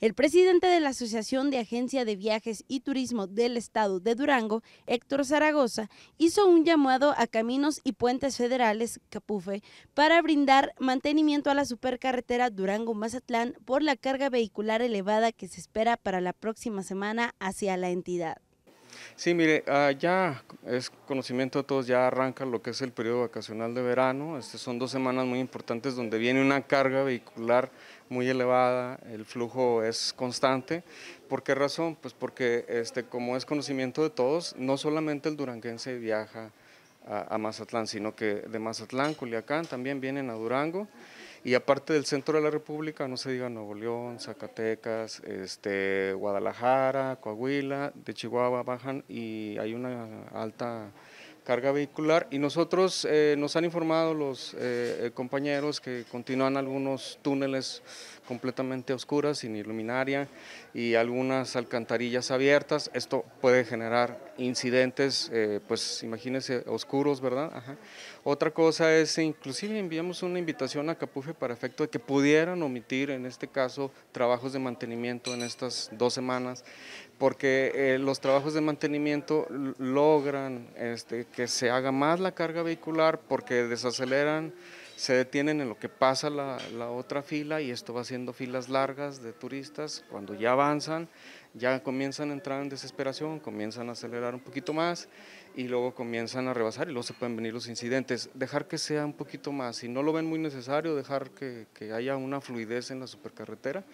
El presidente de la Asociación de Agencia de Viajes y Turismo del Estado de Durango, Héctor Zaragoza, hizo un llamado a Caminos y Puentes Federales, Capufe, para brindar mantenimiento a la supercarretera Durango-Mazatlán por la carga vehicular elevada que se espera para la próxima semana hacia la entidad. Sí, mire, ah, ya es conocimiento de todos, ya arranca lo que es el periodo vacacional de verano. Este son dos semanas muy importantes donde viene una carga vehicular muy elevada, el flujo es constante. ¿Por qué razón? Pues porque este, como es conocimiento de todos, no solamente el duranguense viaja a, a Mazatlán, sino que de Mazatlán, Culiacán, también vienen a Durango. Y aparte del centro de la República, no se diga Nuevo León, Zacatecas, este, Guadalajara, Coahuila, de Chihuahua bajan y hay una alta carga vehicular y nosotros eh, nos han informado los eh, eh, compañeros que continúan algunos túneles completamente oscuras, sin iluminaria y algunas alcantarillas abiertas. Esto puede generar incidentes, pues imagínense, oscuros, ¿verdad? Otra cosa es, inclusive enviamos una invitación a Capufe para efecto de que pudieran omitir, en este caso, trabajos de mantenimiento en estas dos semanas, porque los trabajos de mantenimiento logran este, que se haga más la carga vehicular porque desaceleran, se detienen en lo que pasa la, otra fila y esto va haciendo filas largas de turistas. Cuando ya avanzan, ya comienzan a entrar en desesperación, comienzan a acelerar un poquito más y luego comienzan a rebasar y luego se pueden venir los incidentes. Dejar que sea un poquito más, si no lo ven muy necesario, dejar que haya una fluidez en la supercarretera.